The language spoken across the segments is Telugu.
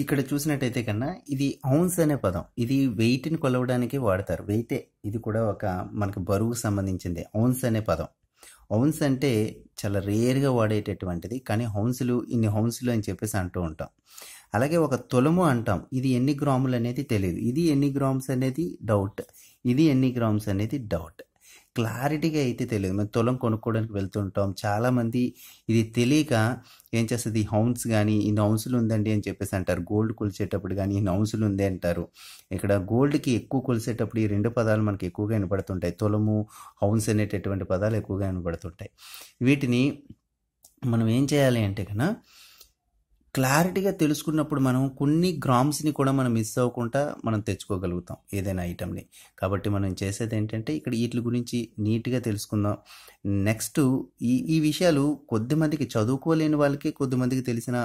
ఇక్కడ చూసినట్టయితే కన్నా ఇది ఔన్స్ అనే పదం ఇది వెయిట్ని కొలవడానికి వాడతారు వెయిటే ఇది కూడా ఒక మనకు బరువుకు సంబంధించింది ఔన్స్ అనే పదం ఔన్స్ అంటే చాలా రేర్గా వాడేటటువంటిది కానీ హౌన్సులు ఇన్ని హౌన్సులు అని చెప్పేసి అంటూ ఉంటాం అలాగే ఒక తులము అంటాం ఇది ఎన్ని గ్రాములు అనేది తెలియదు ఇది ఎన్ని గ్రామ్స్ అనేది డౌట్ ఇది ఎన్ని గ్రామ్స్ అనేది డౌట్ క్లారిటీగా అయితే తెలియదు మేము తొలం కొనుక్కోవడానికి వెళ్తుంటాం చాలామంది ఇది తెలియక ఏం చేస్తుంది హౌన్స్ కానీ ఈ నౌన్సులు ఉందండి అని చెప్పేసి అంటారు గోల్డ్ కొలిసేటప్పుడు కానీ ఈ నౌన్సులు ఉంది అంటారు ఇక్కడ గోల్డ్కి ఎక్కువ కొలిసేటప్పుడు ఈ రెండు పదాలు మనకి ఎక్కువగా వినపడుతుంటాయి తొలము హౌన్స్ అనేటటువంటి పదాలు ఎక్కువగా వినపడుతుంటాయి వీటిని మనం ఏం చేయాలి అంటే కన్నా క్లారిటీగా తెలుసుకున్నప్పుడు మనం కొన్ని గ్రామ్స్ని కూడా మనం మిస్ అవ్వకుండా మనం తెచ్చుకోగలుగుతాం ఏదైనా ఐటెంని కాబట్టి మనం చేసేది ఏంటంటే ఇక్కడ వీటి గురించి నీట్గా తెలుసుకుందాం నెక్స్ట్ ఈ ఈ విషయాలు కొద్దిమందికి చదువుకోలేని వాళ్ళకి కొద్దిమందికి తెలిసిన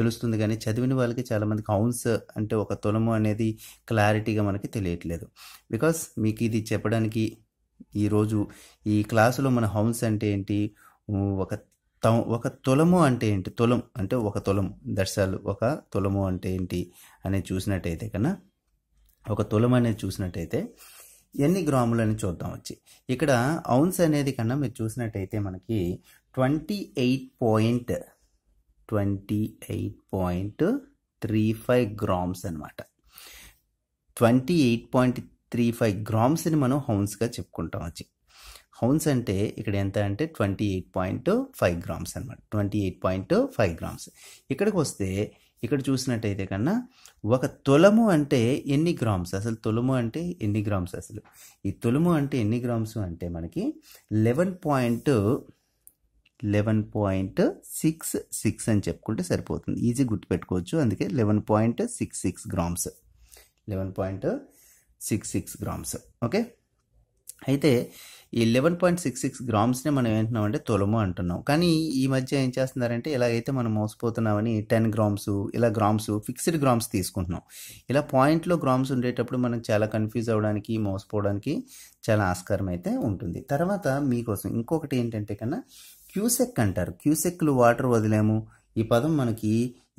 తెలుస్తుంది కానీ చదివిన వాళ్ళకి చాలామందికి అవున్స్ అంటే ఒక తులము అనేది క్లారిటీగా మనకి తెలియట్లేదు బికాస్ మీకు ఇది చెప్పడానికి ఈరోజు ఈ క్లాసులో మన హౌన్స్ అంటే ఏంటి ఒక తం ఒక తులము అంటే ఏంటి తులం అంటే ఒక తులము దర్శాలు ఒక తులము అంటే ఏంటి అనేది చూసినట్టయితే కన్నా ఒక తులం అనేది చూసినట్టయితే ఎన్ని గ్రాములు అని చూద్దాం వచ్చి ఇక్కడ ఔన్స్ అనేది కన్నా మీరు చూసినట్టయితే మనకి twenty eight point twenty eight point three five grams అనమాట twenty eight point three five గ్రామ్స్ని మనం హౌన్స్గా చెప్పుకుంటాం వచ్చి హౌన్స్ అంటే ఇక్కడ ఎంత అంటే twenty eight point five grams అనమాట twenty eight point five grams ఇక్కడికి వస్తే ఇక్కడ చూసినట్టయితే కన్నా ఒక తులము అంటే ఎన్ని గ్రామ్స్ అసలు తులము అంటే ఎన్ని గ్రామ్స్ అసలు ఈ తులము అంటే ఎన్ని గ్రామ్స్ అంటే మనకి eleven point eleven point six six అని చెప్పుకుంటే సరిపోతుంది ఈజీ గుర్తుపెట్టుకోవచ్చు అందుకే eleven point six six grams eleven point six six grams okay అయితే ఈ లెవెన్ పాయింట్ సిక్స్ సిక్స్ గ్రామ్స్ని మనం ఏంటున్నాం అంటే తులము అంటున్నాం కానీ ఈ మధ్య ఏం చేస్తున్నారంటే ఇలాగైతే మనం మోసపోతున్నామని టెన్ గ్రామ్స్ ఇలా గ్రామ్స్ ఫిక్స్డ్ గ్రామ్స్ తీసుకుంటున్నాం ఇలా పాయింట్లో గ్రామ్స్ ఉండేటప్పుడు మనం చాలా కన్ఫ్యూజ్ అవ్వడానికి మోసపోవడానికి చాలా ఆస్కారం అయితే ఉంటుంది తర్వాత మీకోసం ఇంకొకటి ఏంటంటే కన్నా క్యూసెక్ అంటారు క్యూసెక్లు వాటర్ వదిలేము ఈ పదం మనకి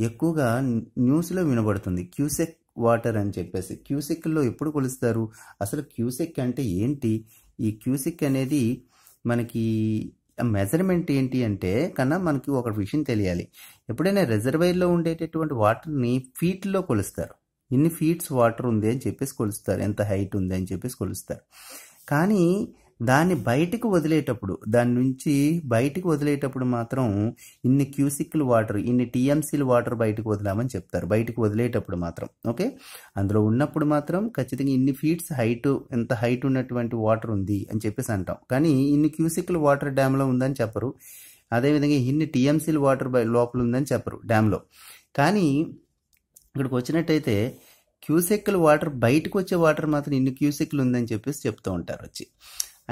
ఎక్కువగా న్యూస్లో వినబడుతుంది క్యూసెక్ వాటర్ అని చెప్పేసి క్యూసెక్లో ఎప్పుడు కొలుస్తారు అసలు క్యూసెక్ అంటే ఏంటి ఈ క్యూసెక్ అనేది మనకి మెజర్మెంట్ ఏంటి అంటే కన్నా మనకి ఒక విషయం తెలియాలి ఎప్పుడైనా రిజర్వైర్లో ఉండేటటువంటి వాటర్ని ఫీట్లో కొలుస్తారు ఇన్ని ఫీట్స్ వాటర్ ఉంది అని చెప్పేసి కొలుస్తారు ఎంత హైట్ ఉంది అని చెప్పేసి కొలుస్తారు కానీ దాన్ని బయటకు వదిలేటప్పుడు దాని నుంచి బయటకు వదిలేటప్పుడు మాత్రం ఇన్ని క్యూసిక్లు వాటర్ ఇన్ని టీఎంసీలు వాటర్ బయటకు వదిలామని చెప్తారు బయటకు వదిలేటప్పుడు మాత్రం ఓకే అందులో ఉన్నప్పుడు మాత్రం ఖచ్చితంగా ఇన్ని ఫీట్స్ హైట్ ఎంత హైట్ ఉన్నటువంటి వాటర్ ఉంది అని చెప్పేసి అంటాం కానీ ఇన్ని క్యూసిక్లు వాటర్ డ్యామ్లో ఉందని చెప్పరు అదేవిధంగా ఇన్ని టీఎంసీలు వాటర్ లోపల ఉందని చెప్పరు డ్యామ్లో కానీ ఇక్కడికి వచ్చినట్టయితే క్యూసెక్కులు వాటర్ బయటకు వచ్చే వాటర్ మాత్రం ఇన్ని క్యూసెక్లు ఉందని చెప్పేసి చెప్తూ ఉంటారు వచ్చి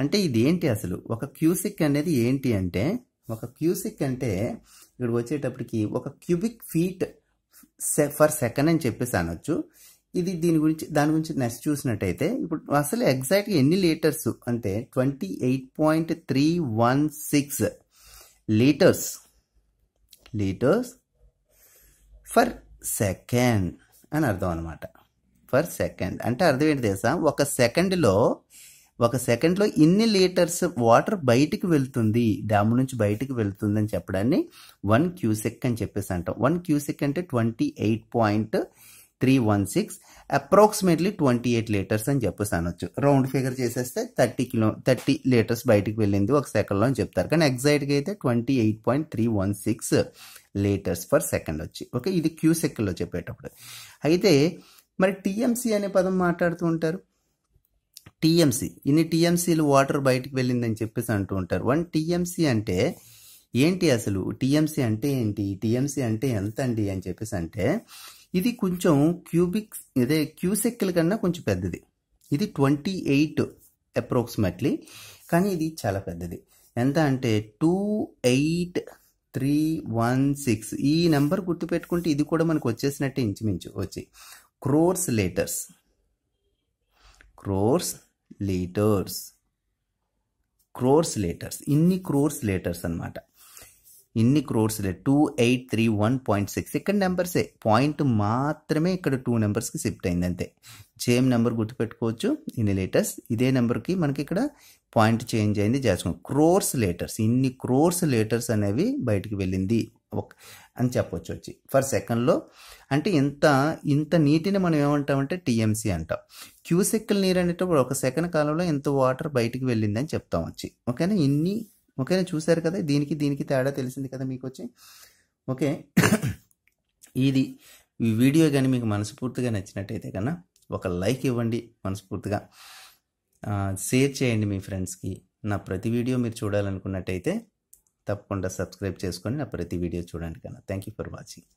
అంటే ఇది ఏంటి అసలు ఒక క్యూసిక్ అనేది ఏంటి అంటే ఒక క్యూసిక్ అంటే ఇక్కడ వచ్చేటప్పటికి ఒక క్యూబిక్ ఫీట్ ఫర్ సెకండ్ అని చెప్పేసి అనొచ్చు ఇది దీని గురించి దాని గురించి నెక్స్ట్ చూసినట్టయితే ఇప్పుడు అసలు ఎగ్జాక్ట్గా ఎన్ని లీటర్స్ అంటే twenty eight point three one six litres litres per second అని అర్థం అనమాట ఫర్ సెకండ్ అంటే అర్థం ఏంటి తెలుసా ఒక సెకండ్లో ఒక సెకండ్లో ఇన్ని లీటర్స్ వాటర్ బయటికి వెళ్తుంది డ్యామ్ నుంచి బయటికి వెళ్తుంది అని చెప్పడాన్ని వన్ క్యూసెక్ అని చెప్పేసి అంటాం వన్ క్యూసెక్ అంటే twenty eight point three one six approximately twenty eight litres అని చెప్పేసి అనొచ్చు రౌండ్ ఫిగర్ చేసేస్తే థర్టీ కిలో థర్టీ లీటర్స్ బయటికి వెళ్ళింది ఒక సెకండ్లో అని చెప్తారు కానీ ఎగ్జాక్ట్గా అయితే twenty eight point three one six litres per second వచ్చి ఓకే ఇది క్యూసెక్లో చెప్పేటప్పుడు అయితే మరి టీఎంసీ అనే పదం మాట్లాడుతూ ఉంటారు టీఎంసీ ఇన్ని టీఎంసీలు వాటర్ బయటకు వెళ్ళిందని చెప్పేసి అంటూ ఉంటారు వన్ టీఎంసీ అంటే ఏంటి అసలు టీఎంసీ అంటే ఏంటి టీఎంసీ అంటే ఎంత అండి అని చెప్పేసి అంటే ఇది కొంచెం క్యూబిక్ ఇదే క్యూసెక్కిల్ కన్నా కొంచెం పెద్దది ఇది ట్వంటీ ఎయిట్ అప్రాక్సిమేట్లీ కానీ ఇది చాలా పెద్దది ఎంత అంటే two eight three one six ఈ నెంబర్ గుర్తుపెట్టుకుంటే ఇది కూడా మనకు వచ్చేసినట్టే ఇంచుమించు వచ్చి crores litres crores litres crores litres ఇన్ని క్రోర్స్ లీటర్స్ అనమాట ఇన్ని crores two eight three one point six ఇక్కడ నెంబర్సే పాయింట్ మాత్రమే ఇక్కడ టూ నెంబర్స్కి షిఫ్ట్ అయింది అంతే సేమ్ నెంబర్ గుర్తుపెట్టుకోవచ్చు ఇన్ని లీటర్స్ ఇదే నెంబర్కి మనకి ఇక్కడ పాయింట్ చేంజ్ అయింది చేసుకోండి క్రోర్స్ లీటర్స్ ఇన్ని క్రోర్స్ లీటర్స్ అనేవి బయటికి వెళ్ళింది అని చెప్పొచ్చు వచ్చి ఫర్ సెకండ్లో అంటే ఇంత ఇంత నీటిని మనం ఏమంటామంటే టీఎంసీ అంటాం క్యూసెక్కుల నీరు అనేటప్పుడు ఒక సెకండ్ కాలంలో ఇంత వాటర్ బయటికి వెళ్ళిందని చెప్తాం వచ్చి ఓకేనా ఇన్ని ఓకేనా చూశారు కదా దీనికి దీనికి తేడా తెలిసింది కదా మీకు వచ్చి ఓకే ఇది ఈ వీడియో కానీ మీకు మనస్ఫూర్తిగా నచ్చినట్టయితే కన్నా ఒక లైక్ ఇవ్వండి మనస్ఫూర్తిగా షేర్ చేయండి మీ ఫ్రెండ్స్కి నా ప్రతి వీడియో మీరు చూడాలనుకున్నట్టయితే తప్పకుండా సబ్స్క్రైబ్ చేసుకొని నా ప్రతి వీడియో చూడండి కన్నా థ్యాంక్ యూ ఫర్ వాచింగ్